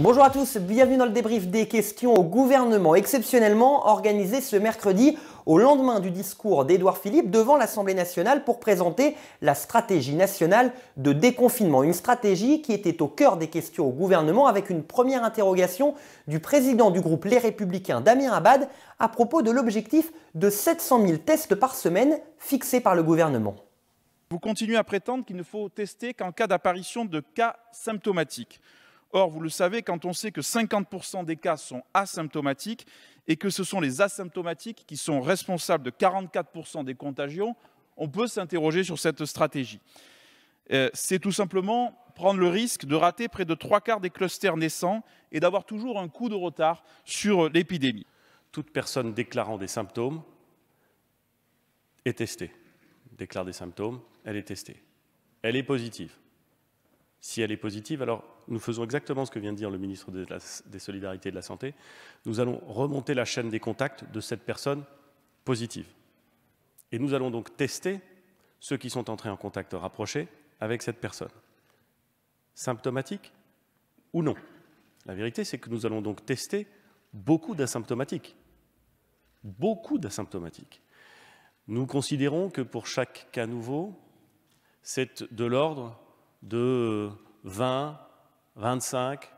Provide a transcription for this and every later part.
Bonjour à tous, bienvenue dans le débrief des questions au gouvernement, exceptionnellement organisé ce mercredi au lendemain du discours d'Edouard Philippe devant l'Assemblée nationale pour présenter la stratégie nationale de déconfinement, une stratégie qui était au cœur des questions au gouvernement avec une première interrogation du président du groupe Les Républicains Damien Abad à propos de l'objectif de 700 000 tests par semaine fixés par le gouvernement. Vous continuez à prétendre qu'il ne faut tester qu'en cas d'apparition de cas symptomatiques. Or, vous le savez, quand on sait que 50% des cas sont asymptomatiques et que ce sont les asymptomatiques qui sont responsables de 44% des contagions, on peut s'interroger sur cette stratégie. Euh, c'est tout simplement prendre le risque de rater près de trois quarts des clusters naissants et d'avoir toujours un coup de retard sur l'épidémie. Toute personne déclarant des symptômes est testée. Déclare des symptômes, elle est testée. Elle est positive si elle est positive, alors nous faisons exactement ce que vient de dire le ministre des, Solidarités et de la Santé. Nous allons remonter la chaîne des contacts de cette personne positive. Et nous allons donc tester ceux qui sont entrés en contact rapproché avec cette personne. Symptomatique ou non La vérité, c'est que nous allons donc tester beaucoup d'asymptomatiques. Beaucoup d'asymptomatiques. Nous considérons que pour chaque cas nouveau, c'est de l'ordre de 20, 25.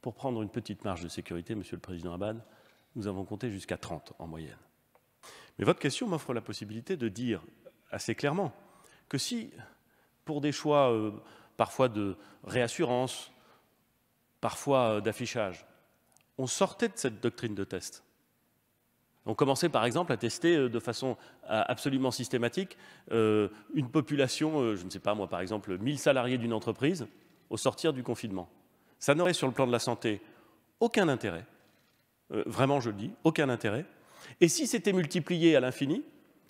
Pour prendre une petite marge de sécurité, Monsieur le Président Abad, nous avons compté jusqu'à 30 en moyenne. Mais votre question m'offre la possibilité de dire assez clairement que si, pour des choix euh, parfois de réassurance, parfois euh, d'affichage, on sortait de cette doctrine de test on commençait par exemple à tester euh, de façon euh, absolument systématique euh, une population, je ne sais pas moi par exemple, 1000 salariés d'une entreprise au sortir du confinement. Ça n'aurait sur le plan de la santé aucun intérêt, vraiment je le dis, aucun intérêt. Et si c'était multiplié à l'infini,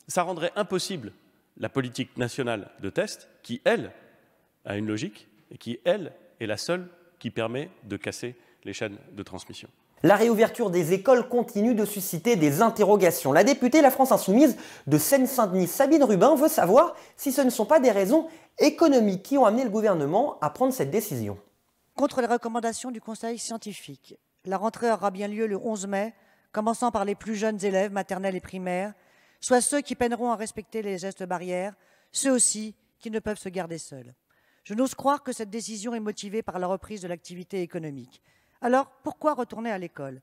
ça rendrait impossible la politique nationale de test qui, elle, a une logique et qui, elle, est la seule qui permet de casser les chaînes de transmission. La réouverture des écoles continue de susciter des interrogations. La députée La France Insoumise de Seine-Saint-Denis, Sabine Rubin, veut savoir si ce ne sont pas des raisons économiques qui ont amené le gouvernement à prendre cette décision. Contre les recommandations du Conseil scientifique, la rentrée aura bien lieu le 11 mai, commençant par les plus jeunes élèves maternels et primaires, soit ceux qui peineront à respecter les gestes barrières, ceux aussi qui ne peuvent se garder seuls. Je n'ose croire que cette décision est motivée par la reprise de l'activité économique. Alors pourquoi retourner à l'école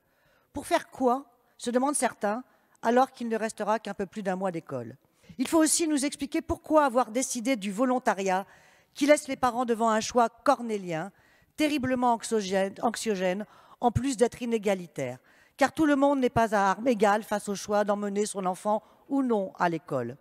Pour faire quoi se demandent certains, alors qu'il ne restera qu'un peu plus d'un mois d'école. Il faut aussi nous expliquer pourquoi avoir décidé du volontariat qui laisse les parents devant un choix cornélien, terriblement anxiogène, en plus d'être inégalitaire, car tout le monde n'est pas à armes égales face au choix d'emmener son enfant ou non à l'école.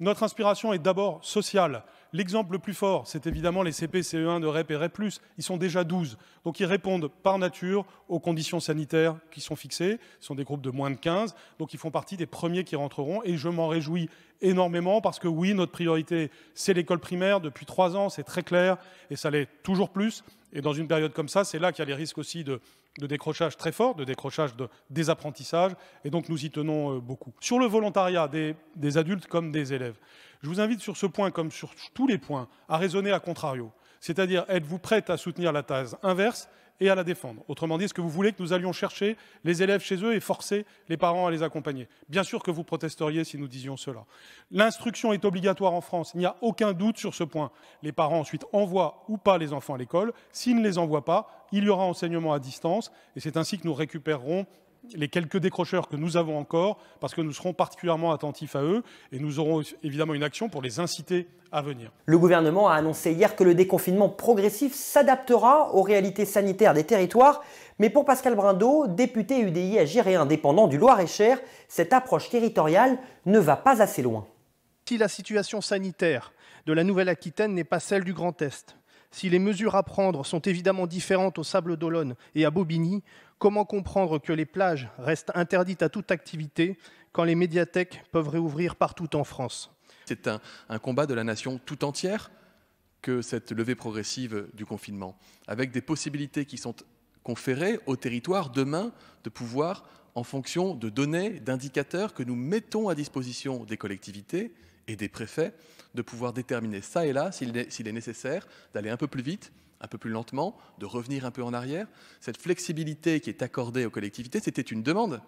Notre inspiration est d'abord sociale. L'exemple le plus fort, c'est évidemment les CP, CE1 de REP et REP+. Ils sont déjà 12, donc ils répondent par nature aux conditions sanitaires qui sont fixées. Ce sont des groupes de moins de 15, donc ils font partie des premiers qui rentreront. Et je m'en réjouis énormément parce que oui, notre priorité, c'est l'école primaire. Depuis trois ans, c'est très clair et ça l'est toujours plus. Et dans une période comme ça, c'est là qu'il y a les risques aussi de de décrochage très fort, de décrochage de, des apprentissages, et donc nous y tenons euh, beaucoup. Sur le volontariat des adultes comme des élèves, je vous invite sur ce point, comme sur tous les points, à raisonner à contrario. C'est-à-dire, êtes-vous prête à soutenir la thèse inverse et à la défendre Autrement dit, est-ce que vous voulez que nous allions chercher les élèves chez eux et forcer les parents à les accompagner Bien sûr que vous protesteriez si nous disions cela. L'instruction est obligatoire en France, il n'y a aucun doute sur ce point. Les parents ensuite envoient ou pas les enfants à l'école. S'ils ne les envoient pas, il y aura enseignement à distance et c'est ainsi que nous récupérerons les quelques décrocheurs que nous avons encore, parce que nous serons particulièrement attentifs à eux et nous aurons évidemment une action pour les inciter à venir. Le gouvernement a annoncé hier que le déconfinement progressif s'adaptera aux réalités sanitaires des territoires, mais pour Pascal Brindo, député UDI à et indépendant du Loir-et-Cher, cette approche territoriale ne va pas assez loin. Si la situation sanitaire de la Nouvelle-Aquitaine n'est pas celle du Grand Est, si les mesures à prendre sont évidemment différentes au Sable d'Olonne et à Bobigny, comment comprendre que les plages restent interdites à toute activité quand les médiathèques peuvent réouvrir partout en France C'est un, un combat de la nation tout entière que cette levée progressive du confinement, avec des possibilités qui sont conférées au territoire demain de pouvoir, en fonction de données, d'indicateurs que nous mettons à disposition des collectivités, et des préfets de pouvoir déterminer ça et là s'il est, nécessaire d'aller un peu plus vite, un peu plus lentement, de revenir un peu en arrière. Cette flexibilité qui est accordée aux collectivités, c'était une demande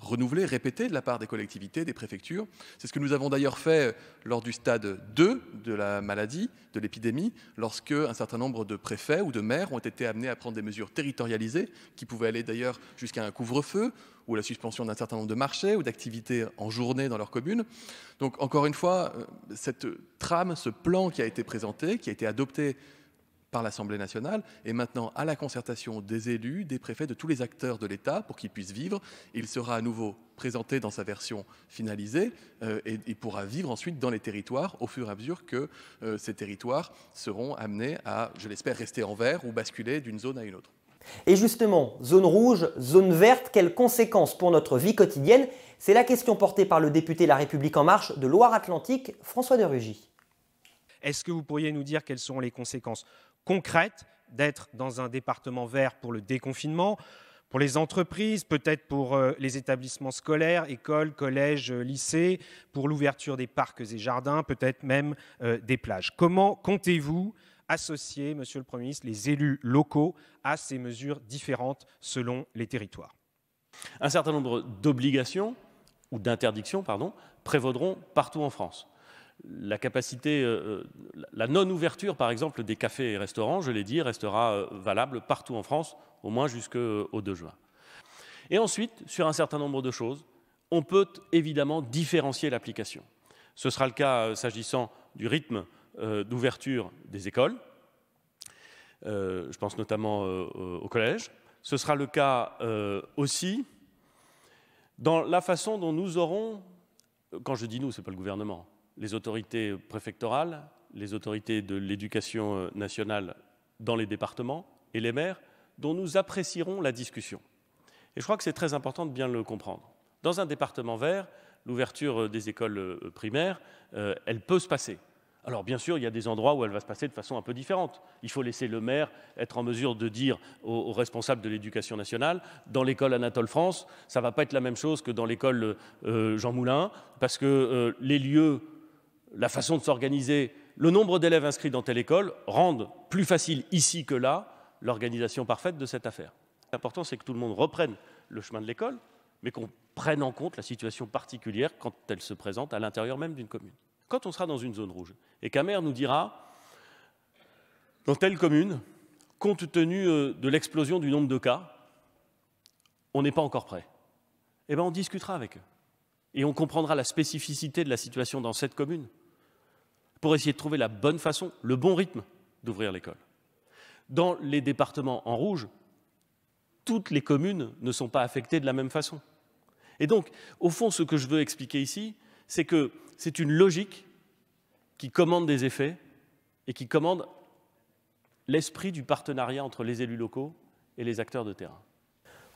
renouvelée, répétée de la part des collectivités, des préfectures. C'est ce que nous avons d'ailleurs fait euh, lors du stade 2 de la maladie, de l'épidémie, lorsque un certain nombre de préfets ou de maires ont été amenés à prendre des mesures territorialisées, qui pouvaient aller d'ailleurs jusqu'à un couvre-feu ou la suspension d'un certain nombre de marchés ou d'activités en journée dans leur commune. Donc encore une fois, euh, cette trame, ce plan qui a été présenté, qui a été adopté par l'Assemblée nationale et maintenant à la concertation des élus, des préfets, de tous les acteurs de l'État pour qu'ils puissent vivre. Il sera à nouveau présenté dans sa version finalisée euh, et, il pourra vivre ensuite dans les territoires au fur et à mesure que euh, ces territoires seront amenés à, je l'espère, rester en vert ou basculer d'une zone à une autre. Et justement, zone rouge, zone verte, quelles conséquences pour notre vie quotidienne C'est la question portée par le député La République en marche de Loire-Atlantique, François de Rugy. Est-ce que vous pourriez nous dire quelles sont les conséquences concrètes d'être dans un département vert pour le déconfinement, pour les entreprises, peut-être pour euh, les établissements scolaires, écoles, collèges, euh, lycées, pour l'ouverture des parcs et jardins, peut-être même euh, des plages. Comment comptez-vous associer, Monsieur le Premier ministre, les élus locaux à ces mesures différentes selon les territoires Un certain nombre d'obligations, ou d'interdictions, pardon, prévaudront partout en France la capacité, euh, euh, la non-ouverture, par exemple, des cafés et restaurants, je l'ai dit, restera euh, valable partout en France, au moins jusqu'au 2 juin. Et ensuite, sur un certain nombre de choses, on peut évidemment différencier l'application. Ce sera le cas s'agissant du rythme d'ouverture des écoles, je pense notamment au collège. Ce sera le cas aussi dans la façon dont nous aurons, quand je dis nous, ce n'est pas le gouvernement, les autorités préfectorales, les autorités de l'éducation euh, nationale dans les départements et les maires, dont nous apprécierons la discussion. Et je crois que c'est très important de bien le comprendre. Dans un département vert, l'ouverture euh, des écoles euh, primaires, elle peut se passer. Alors bien sûr, il y a des endroits où elle va se passer de façon un peu différente. Il faut laisser le maire être en mesure de dire aux, responsables de l'éducation nationale, dans l'école Anatole France, ça ne va pas être la même chose que dans l'école Jean Moulin, parce que les lieux la façon de s'organiser, le nombre d'élèves inscrits dans telle école rendent plus facile ici que là l'organisation parfaite de cette affaire. L'important, c'est que tout le monde reprenne le chemin de l'école, mais qu'on prenne en compte la situation particulière quand elle se présente à l'intérieur même d'une commune. Quand on sera dans une zone rouge et qu'un maire nous dira, dans telle commune, compte tenu euh, de l'explosion du nombre de cas, on n'est pas encore prêt. Eh bien, on discutera avec eux et on comprendra la spécificité de la situation dans cette commune pour essayer de trouver la bonne façon, le bon rythme d'ouvrir l'école. Dans les départements en rouge, toutes les communes ne sont pas affectées de la même façon. Et donc, au fond, ce que je veux expliquer ici, c'est que c'est une logique qui commande des effets et qui commande l'esprit du partenariat entre les élus locaux et les acteurs de terrain.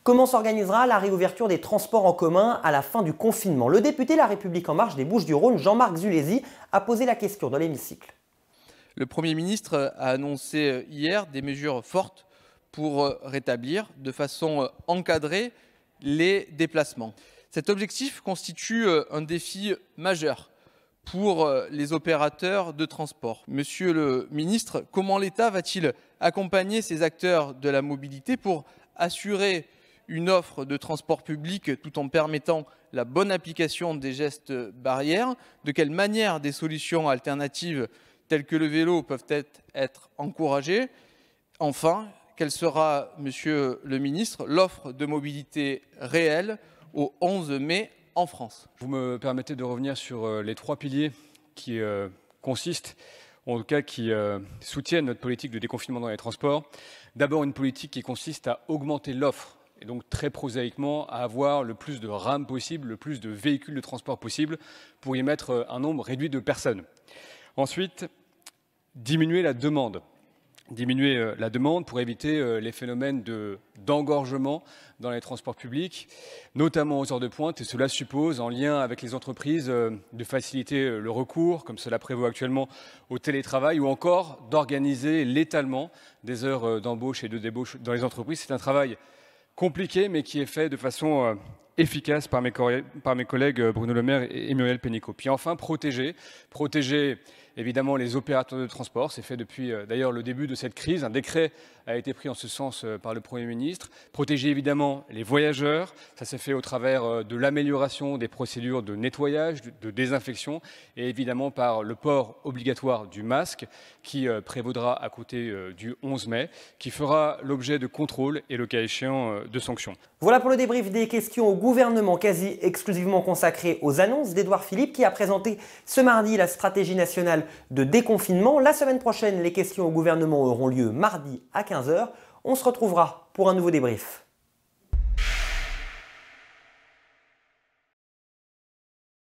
Comment s'organisera la réouverture des transports en commun à la fin du confinement Le député de La République En Marche des Bouches-du-Rhône, Jean-Marc Zulési, a posé la question dans l'hémicycle. Le Premier ministre a annoncé euh, hier des mesures fortes pour euh, rétablir de façon euh, encadrée les déplacements. Cet objectif constitue un défi majeur pour les opérateurs de transport. Monsieur le ministre, comment l'État va-t-il accompagner ces acteurs de la mobilité pour assurer une offre de transport public tout en permettant la bonne application des gestes barrières, de quelle manière des solutions alternatives telles que le vélo peuvent être, encouragées. Enfin, quelle sera, Monsieur le Ministre, l'offre de mobilité réelle au 11 mai en France Vous me permettez de revenir sur euh, les trois piliers qui euh, consistent en tout cas qui euh, soutiennent notre politique de déconfinement dans les transports. D'abord, une politique qui consiste à augmenter l'offre et donc très prosaïquement à avoir le plus de rames possible, le plus de véhicules de transport possible pour y mettre euh, un nombre réduit de personnes. Ensuite, diminuer la demande. Diminuer euh, la demande pour éviter euh, les phénomènes d'engorgement dans les transports publics, notamment aux heures de pointe. Et cela suppose, en lien avec les entreprises, de faciliter le recours, comme cela prévaut actuellement au télétravail, ou encore d'organiser l'étalement des heures d'embauche et de débauche dans les entreprises. C'est un travail compliqué, mais qui est fait de façon euh, efficace par mes, collègues euh, Bruno Le Maire et Emmanuel Pénicaud. Puis enfin, protéger. Protéger évidemment les opérateurs de transport. C'est fait depuis euh, d'ailleurs le début de cette crise. Un décret a été pris en ce sens euh, par le Premier ministre. Protéger évidemment les voyageurs. Ça s'est fait au travers euh, de l'amélioration des procédures de nettoyage, de désinfection et évidemment par le port obligatoire du masque qui prévaudra à côté du 11 mai, qui fera l'objet de contrôles et le cas échéant de sanctions. Voilà pour le débrief des questions au gouvernement quasi exclusivement consacré aux annonces d'Edouard Philippe qui a présenté ce mardi la stratégie nationale de déconfinement. La semaine prochaine, les questions au gouvernement auront lieu mardi à 15h. On se retrouvera pour un nouveau débrief.